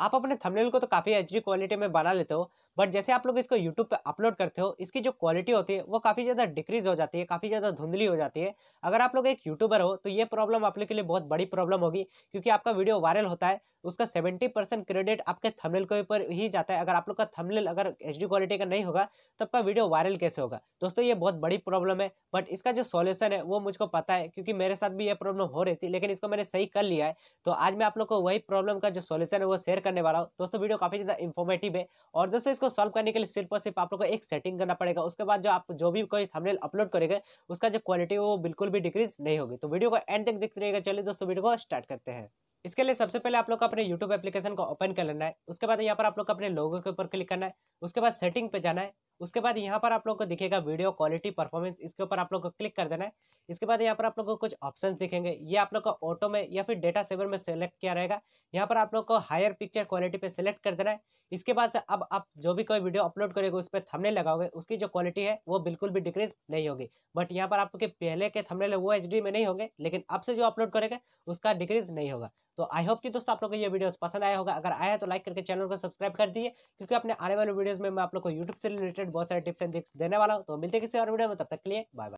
आप अपने थंबनेल को तो काफ़ी एच क्वालिटी में बना लेते हो बट जैसे आप लोग इसको यूट्यूब पर अपलोड करते हो इसकी जो क्वालिटी होती है वो काफ़ी ज़्यादा डिक्रीज हो जाती है काफ़ी ज़्यादा धुंधली हो जाती है अगर आप लोग एक यूट्यूबर हो तो ये प्रॉब्लम आप लोग के लिए बहुत बड़ी प्रॉब्लम होगी क्योंकि आपका वीडियो वायरल होता है उसका सेवेंटी परसेंट क्रेडिट आपके थमलेल के ऊपर ही जाता है अगर आप लोग का थमलेल अगर एच क्वालिटी का नहीं होगा तो आपका वीडियो वायरल कैसे होगा दोस्तों ये बहुत बड़ी प्रॉब्लम है बट इसका जो सॉल्यूशन है वो मुझको पता है क्योंकि मेरे साथ भी ये प्रॉब्लम हो रही थी लेकिन इसको मैंने सही कर लिया है तो आज मैं आप लोग को वही प्रॉब्लम का जो सोल्यूशन है वो शेयर करने वाला हूँ दोस्तों वीडियो काफ़ी ज़्यादा इन्फॉर्मेटिव है और दोस्तों इसको सॉल्व करने के लिए सिर्फ और सिर्फ आप लोग को एक सेटिंग करना पड़ेगा उसके बाद जो आप जो भी कोई थंबनेल अपलोड करेंगे उसका जो क्वालिटी वो बिल्कुल भी डिक्रीज नहीं होगी तो वीडियो को एंड तक देखते रहेगा चलिए दोस्तों वीडियो को स्टार्ट करते हैं इसके लिए सबसे पहले आप लोग को अपने यूट्यूब एप्लीकेशन को ओपन कर लेना है उसके बाद यहाँ पर आप लोग को अपने लोगों के ऊपर क्लिक करना है उसके बाद सेटिंग पे जाना है उसके बाद यहाँ पर आप लोग को दिखेगा वीडियो क्वालिटी परफॉर्मेंस इसके ऊपर आप लोग को क्लिक कर देना है इसके बाद यहाँ पर आप लोग को कुछ ऑप्शन दिखेंगे ये आप लोग को ऑटो में या फिर डेटा सेवर में सेलेक्ट किया रहेगा यहाँ पर आप लोग को हायर पिक्चर क्वालिटी पे सेलेक्ट कर देना है इसके बाद से अब आप जो भी कोई वीडियो अपलोड करेंगे उस पर थमने लगाओगे उसकी जो क्वालिटी है वो बिल्कुल भी डिक्रीज नहीं होगी बट यहाँ पर आपके पहले के थमने वो एच में नहीं होंगे लेकिन अब से जो अपलोड करेंगे उसका डिक्रीज नहीं होगा तो आई होप कि दोस्तों आप लोगों को ये वीडियोस पसंद आया होगा अगर आया तो लाइक करके चैनल को सब्सक्राइब कर दिए क्योंकि अपने आने वाले वीडियोस में मैं आप लोगों को यूट्यूब से रिलेटेड रिलेटेड बहुत सारे टिप्स एंड देने वाला हूँ तो मिलते किसी और वीडियो में तब तक के लिए बाय बाय